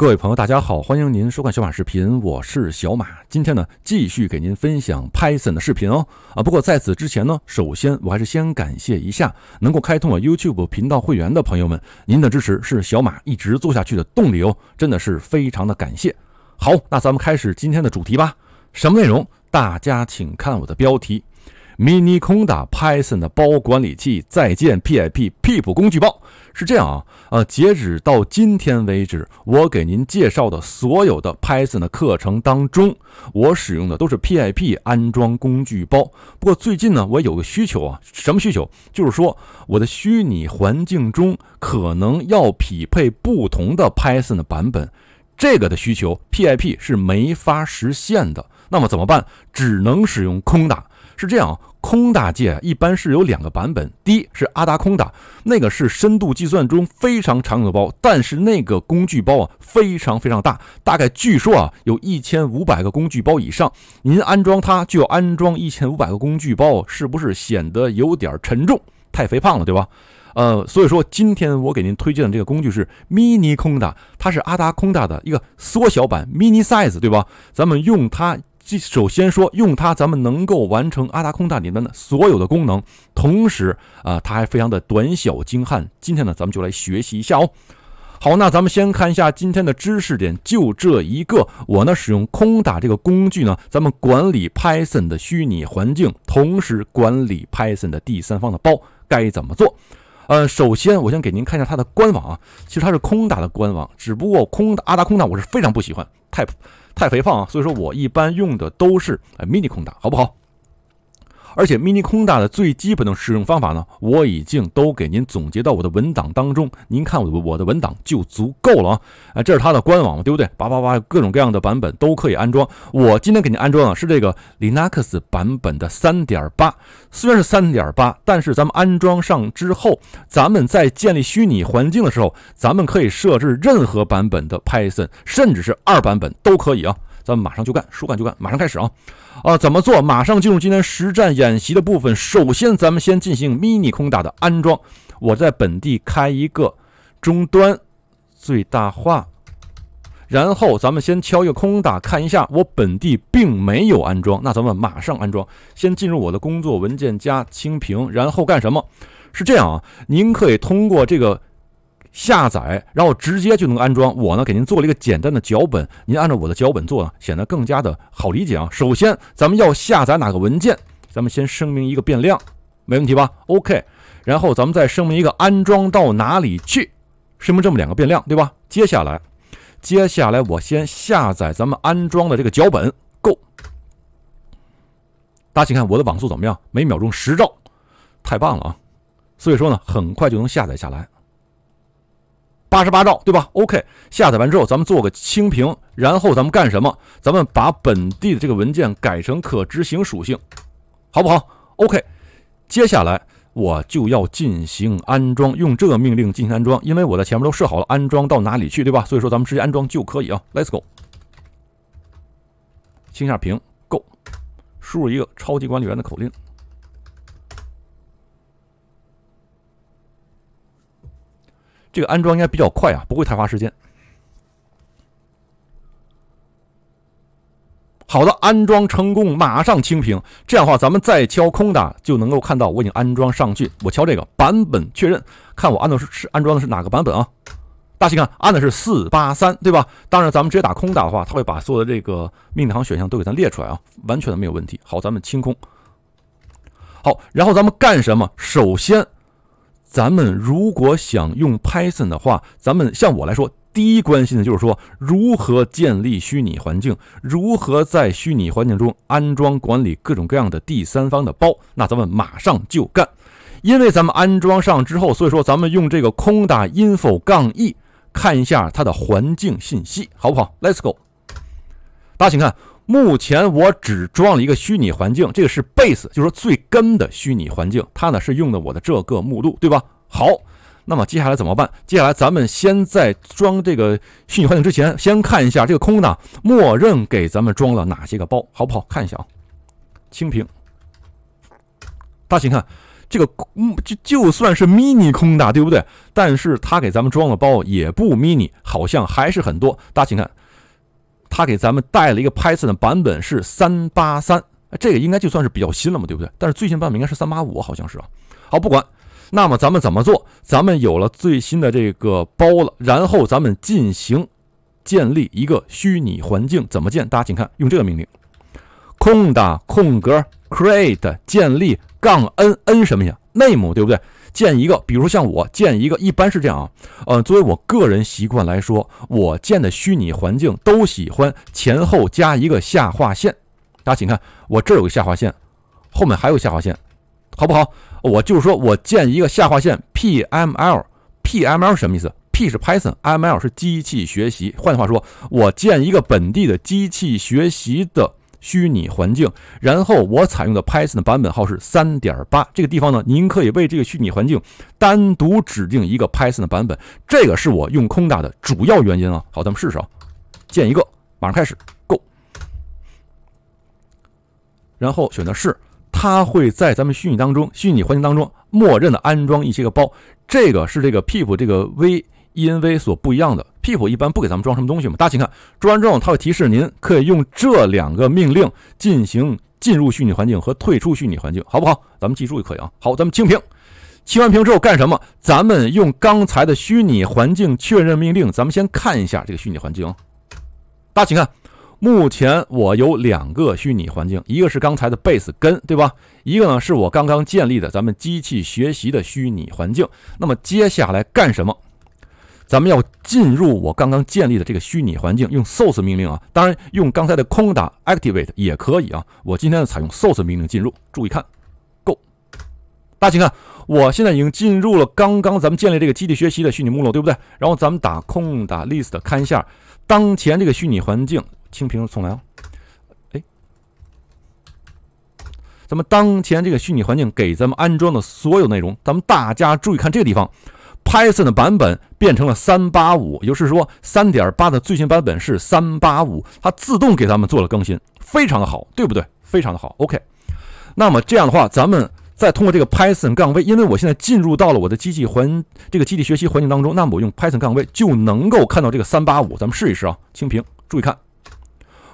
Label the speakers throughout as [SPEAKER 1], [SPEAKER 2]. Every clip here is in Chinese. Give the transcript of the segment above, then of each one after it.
[SPEAKER 1] 各位朋友，大家好，欢迎您收看小马视频，我是小马。今天呢，继续给您分享 Python 的视频哦。啊，不过在此之前呢，首先我还是先感谢一下能够开通我 YouTube 频道会员的朋友们，您的支持是小马一直做下去的动力哦，真的是非常的感谢。好，那咱们开始今天的主题吧。什么内容？大家请看我的标题。Miniconda Python 的包管理器，再见 pip。pip 工具包是这样啊，呃，截止到今天为止，我给您介绍的所有的 Python 的课程当中，我使用的都是 pip 安装工具包。不过最近呢，我有个需求啊，什么需求？就是说我的虚拟环境中可能要匹配不同的 Python 的版本，这个的需求 pip 是没法实现的。那么怎么办？只能使用空打。是这样啊，空大界一般是有两个版本。第一是阿达空大，那个是深度计算中非常常用的包，但是那个工具包啊，非常非常大，大概据说啊，有一千五百个工具包以上。您安装它就要安装一千五百个工具包，是不是显得有点沉重，太肥胖了，对吧？呃，所以说今天我给您推荐的这个工具是 mini 空大，它是阿达空大的一个缩小版 mini size，对吧？咱们用它。首先说，用它咱们能够完成阿达空大里面的所有的功能，同时啊，它还非常的短小精悍。今天呢，咱们就来学习一下哦。好，那咱们先看一下今天的知识点，就这一个。我呢，使用空打这个工具呢，咱们管理 Python 的虚拟环境，同时管理 Python 的第三方的包，该怎么做？呃，首先我先给您看一下它的官网啊，其实它是空打的官网，只不过空阿达空打我是非常不喜欢太太肥胖啊，所以说我一般用的都是 mini 空打，好不好？而且 Mini 空大的最基本的使用方法呢，我已经都给您总结到我的文档当中，您看我我的文档就足够了啊！啊，这是它的官网嘛，对不对？八八八，各种各样的版本都可以安装。我今天给您安装啊，是这个 Linux 版本的3.8。虽然是3.8，但是咱们安装上之后，咱们在建立虚拟环境的时候，咱们可以设置任何版本的 Python，甚至是二版本都可以啊。咱们马上就干，说干就干，马上开始啊！啊，怎么做？马上进入今天实战演习的部分。首先，咱们先进行迷你空打的安装。我在本地开一个终端，最大化，然后咱们先敲一个空打，看一下我本地并没有安装。那咱们马上安装，先进入我的工作文件夹，清屏，然后干什么？是这样啊，您可以通过这个。下载，然后直接就能安装。我呢，给您做了一个简单的脚本，您按照我的脚本做呢，显得更加的好理解啊。首先，咱们要下载哪个文件？咱们先声明一个变量，没问题吧？OK。然后咱们再声明一个安装到哪里去，声明这么两个变量，对吧？接下来，接下来我先下载咱们安装的这个脚本。Go，大家请看我的网速怎么样？每秒钟十兆，太棒了啊！所以说呢，很快就能下载下来。八十八兆，对吧？OK，下载完之后，咱们做个清屏，然后咱们干什么？咱们把本地的这个文件改成可执行属性，好不好？OK，接下来我就要进行安装，用这个命令进行安装，因为我在前面都设好了安装到哪里去，对吧？所以说咱们直接安装就可以啊。Let's go，清下屏，Go，输入一个超级管理员的口令。这个安装应该比较快啊，不会太花时间。好的，安装成功，马上清屏。这样的话，咱们再敲空打就能够看到，我已经安装上去。我敲这个版本确认，看我安的是安装的是哪个版本啊？大家看，按的是四八三，对吧？当然，咱们直接打空打的话，它会把所有的这个命令行选项都给咱列出来啊，完全的没有问题。好，咱们清空。好，然后咱们干什么？首先。咱们如果想用 Python 的话，咱们像我来说，第一关心的就是说如何建立虚拟环境，如何在虚拟环境中安装、管理各种各样的第三方的包。那咱们马上就干，因为咱们安装上之后，所以说咱们用这个空打 info 杠 e 看一下它的环境信息，好不好？Let's go，大家请看。目前我只装了一个虚拟环境，这个是 base，就是说最根的虚拟环境，它呢是用的我的这个目录，对吧？好，那么接下来怎么办？接下来咱们先在装这个虚拟环境之前，先看一下这个空大默认给咱们装了哪些个包，好不好？看一下啊，清屏，大家请看这个空，就就算是 mini 空的，对不对？但是它给咱们装的包也不 mini，好像还是很多，大家请看。他给咱们带了一个 Python 的版本是三八三，这个应该就算是比较新了嘛，对不对？但是最新版本应该是三八五，好像是啊。好，不管，那么咱们怎么做？咱们有了最新的这个包了，然后咱们进行建立一个虚拟环境，怎么建？大家请看，用这个命令，空的空格 create 建立杠 n n 什么呀 name 对不对？建一个，比如像我建一个，一般是这样啊，呃，作为我个人习惯来说，我建的虚拟环境都喜欢前后加一个下划线。大家请看，我这有个下划线，后面还有下划线，好不好？我就是说我建一个下划线 P M L，P M L 什么意思？P 是 Python，M L 是机器学习。换句话说，我建一个本地的机器学习的。虚拟环境，然后我采用的 Python 的版本号是3.8。这个地方呢，您可以为这个虚拟环境单独指定一个 Python 的版本。这个是我用空大的主要原因啊。好，咱们试试，啊，建一个，马上开始，Go。然后选择是，它会在咱们虚拟当中、虚拟环境当中默认的安装一些个包。这个是这个 pip 这个 v。ENV 所不一样的，Pip 一般不给咱们装什么东西嘛，大家请看，装完之后，它会提示您可以用这两个命令进行进入虚拟环境和退出虚拟环境，好不好？咱们记住就可以啊。好，咱们清屏，清完屏之后干什么？咱们用刚才的虚拟环境确认命令，咱们先看一下这个虚拟环境啊。大家请看，目前我有两个虚拟环境，一个是刚才的 Base 根，对吧？一个呢是我刚刚建立的咱们机器学习的虚拟环境。那么接下来干什么？咱们要进入我刚刚建立的这个虚拟环境，用 source 命令啊，当然用刚才的空打 activate 也可以啊。我今天呢采用 source 命令进入，注意看，go。大家请看，我现在已经进入了刚刚咱们建立这个基地学习的虚拟目录，对不对？然后咱们打空打 list，看一下当前这个虚拟环境。清屏重来啊，咱们当前这个虚拟环境给咱们安装的所有内容，咱们大家注意看这个地方。Python 的版本变成了三八五，也就是说三点八的最新版本是三八五，它自动给咱们做了更新，非常的好，对不对？非常的好。OK，那么这样的话，咱们再通过这个 Python 杠 v 因为我现在进入到了我的机器环这个机器学习环境当中，那么我用 Python 杠 v 就能够看到这个三八五。咱们试一试啊，清屏，注意看，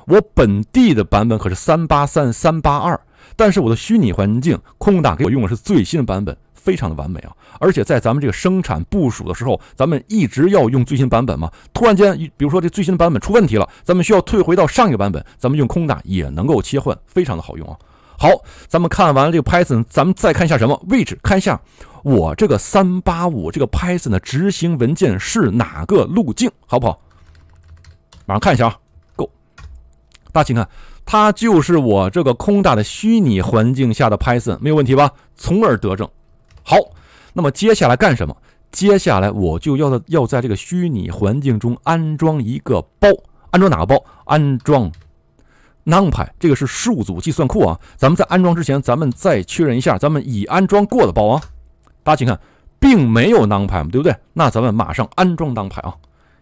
[SPEAKER 1] 我本地的版本可是三八三三八二，但是我的虚拟环境空档，给我用的是最新的版本。非常的完美啊！而且在咱们这个生产部署的时候，咱们一直要用最新版本嘛。突然间，比如说这最新的版本出问题了，咱们需要退回到上一个版本，咱们用空大也能够切换，非常的好用啊。好，咱们看完了这个 Python，咱们再看一下什么位置，看一下我这个三八五这个 Python 的执行文件是哪个路径，好不好？马上看一下啊，Go，大家请看，它就是我这个空大的虚拟环境下的 Python，没有问题吧？从而得证。好，那么接下来干什么？接下来我就要在要在这个虚拟环境中安装一个包，安装哪个包？安装 NumPy，这个是数组计算库啊。咱们在安装之前，咱们再确认一下，咱们已安装过的包啊。大家请看，并没有 NumPy 吗？对不对？那咱们马上安装 NumPy 啊。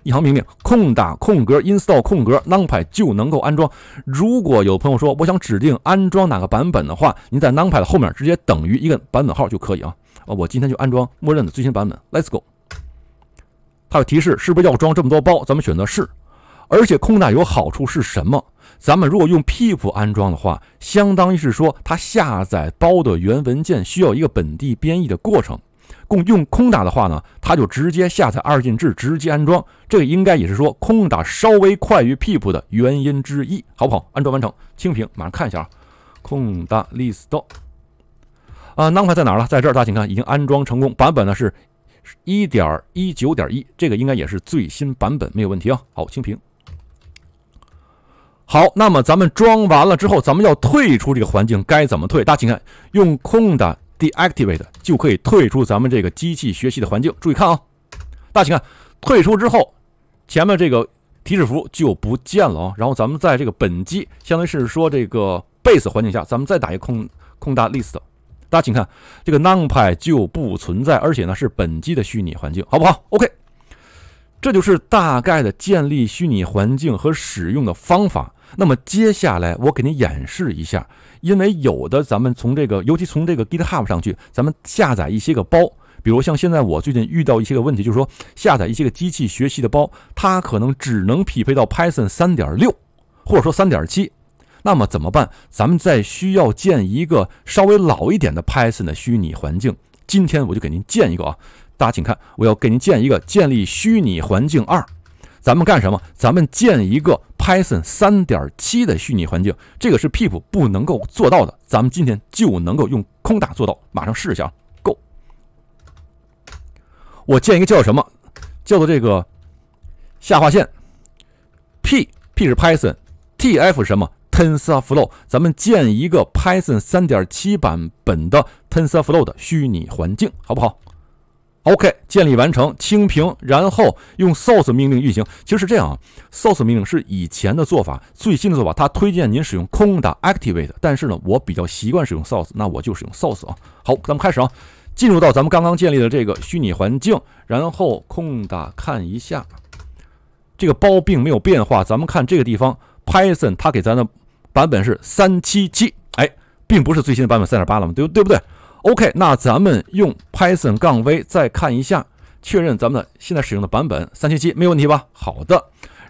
[SPEAKER 1] 一行命令，空打空格，install 空格 numpy 就能够安装。如果有朋友说我想指定安装哪个版本的话，您在 numpy 的后面直接等于一个版本号就可以啊。啊，我今天就安装默认的最新版本。Let's go。它有提示是不是要装这么多包？咱们选择是。而且空大有好处是什么？咱们如果用 pip 安装的话，相当于是说它下载包的源文件需要一个本地编译的过程。共用空打的话呢，它就直接下载二进制，直接安装。这个应该也是说空打稍微快于 pip 的原因之一，好不好？安装完成，清屏，马上看一下啊。空打 list 啊，number 在哪了？在这儿，大家请看，已经安装成功。版本呢是1.19.1，这个应该也是最新版本，没有问题啊。好，清屏。好，那么咱们装完了之后，咱们要退出这个环境，该怎么退？大家请看，用空打。deactivate 就可以退出咱们这个机器学习的环境。注意看啊，大家请看，退出之后，前面这个提示符就不见了啊。然后咱们在这个本机，相当于是说这个 base 环境下，咱们再打一空空大 list。大家请看，这个 num y 就不存在，而且呢是本机的虚拟环境，好不好？OK。这就是大概的建立虚拟环境和使用的方法。那么接下来我给您演示一下，因为有的咱们从这个，尤其从这个 GitHub 上去，咱们下载一些个包，比如像现在我最近遇到一些个问题，就是说下载一些个机器学习的包，它可能只能匹配到 Python 三点六，或者说三点七。那么怎么办？咱们再需要建一个稍微老一点的 Python 的虚拟环境。今天我就给您建一个啊。大家请看，我要给您建一个建立虚拟环境二，咱们干什么？咱们建一个 Python 三点七的虚拟环境，这个是 pip 不能够做到的，咱们今天就能够用空打做到，马上试一下啊。Go，我建一个叫什么？叫做这个下划线 p p 是 Python，tf 什么 Tensor Flow，咱们建一个 Python 三点七版本的 Tensor Flow 的虚拟环境，好不好？OK，建立完成，清屏，然后用 source 命令运行。其实是这样啊，source 命令是以前的做法，最新的做法，它推荐您使用空打 activate。但是呢，我比较习惯使用 source，那我就使用 source 啊。好，咱们开始啊，进入到咱们刚刚建立的这个虚拟环境，然后空打看一下，这个包并没有变化。咱们看这个地方 Python，它给咱的版本是三七七，哎，并不是最新的版本三点八了不对不对？OK，那咱们用 Python 杠 V 再看一下，确认咱们现在使用的版本三七七没有问题吧？好的，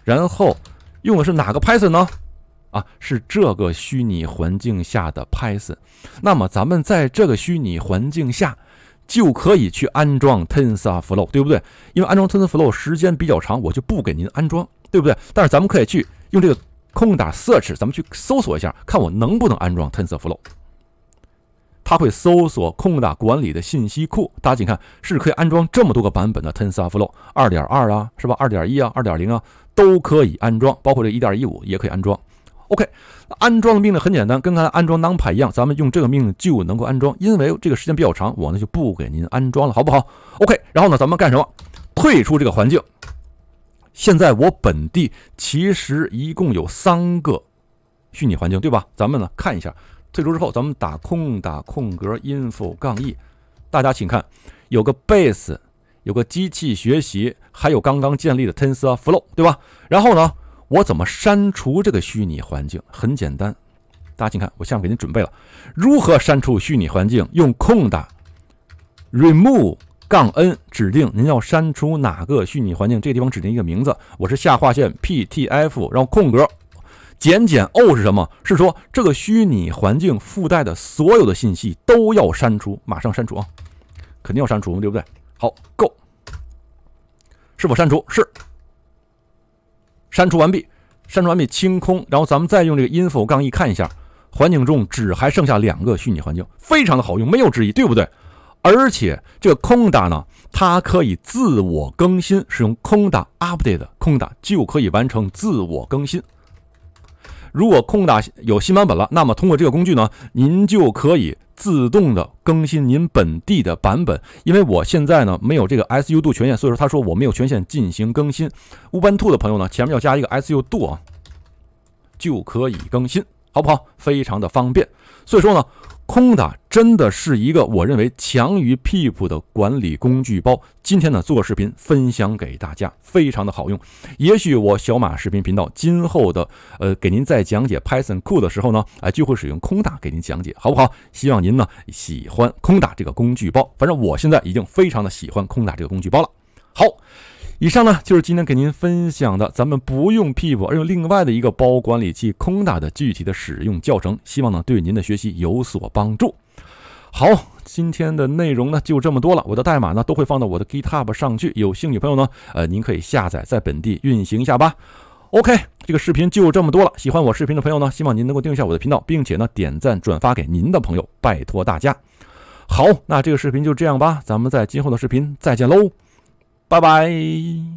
[SPEAKER 1] 然后用的是哪个 Python 呢？啊，是这个虚拟环境下的 Python。那么咱们在这个虚拟环境下就可以去安装 TensorFlow，对不对？因为安装 TensorFlow 时间比较长，我就不给您安装，对不对？但是咱们可以去用这个空档 search，咱们去搜索一下，看我能不能安装 TensorFlow。它会搜索空档管理的信息库。大家请看，是可以安装这么多个版本的 Tensor Flow 二点二啊，是吧？二点一啊，二点零啊，都可以安装，包括这一点一五也可以安装。OK，安装的命令很简单，跟刚才安装 NumPy 一样，咱们用这个命令就能够安装。因为这个时间比较长，我呢就不给您安装了，好不好？OK，然后呢，咱们干什么？退出这个环境。现在我本地其实一共有三个虚拟环境，对吧？咱们呢看一下。退出之后，咱们打空打空格，音符杠 e，大家请看，有个 base，有个机器学习，还有刚刚建立的 TensorFlow，对吧？然后呢，我怎么删除这个虚拟环境？很简单，大家请看，我下面给您准备了如何删除虚拟环境，用空打 remove 杠 n，指定您要删除哪个虚拟环境，这个地方指定一个名字，我是下划线 ptf，然后空格。减减 O 是什么？是说这个虚拟环境附带的所有的信息都要删除，马上删除啊！肯定要删除嘛，对不对？好，Go，是否删除？是，删除完毕，删除完毕，清空，然后咱们再用这个音符杠一看一下，环境中只还剩下两个虚拟环境，非常的好用，没有之一，对不对？而且这个空档呢，它可以自我更新，使用空档 Update 空档就可以完成自我更新。如果空打有新版本了，那么通过这个工具呢，您就可以自动的更新您本地的版本。因为我现在呢没有这个 s u 度权限，所以说他说我没有权限进行更新。乌班兔的朋友呢，前面要加一个 s u 度啊，就可以更新，好不好？非常的方便。所以说呢，空打真的是一个我认为强于 p e p 的管理工具包。今天呢，做视频分享给大家，非常的好用。也许我小马视频频道今后的呃，给您在讲解 Python 库的时候呢，哎，就会使用空打给您讲解，好不好？希望您呢喜欢空打这个工具包。反正我现在已经非常的喜欢空打这个工具包了。好。以上呢就是今天给您分享的，咱们不用 pip 而用另外的一个包管理器空 o n d a 的具体的使用教程，希望呢对您的学习有所帮助。好，今天的内容呢就这么多了，我的代码呢都会放到我的 GitHub 上去，有兴趣朋友呢，呃，您可以下载在本地运行一下吧。OK，这个视频就这么多了，喜欢我视频的朋友呢，希望您能够订阅一下我的频道，并且呢点赞转发给您的朋友，拜托大家。好，那这个视频就这样吧，咱们在今后的视频再见喽。拜拜。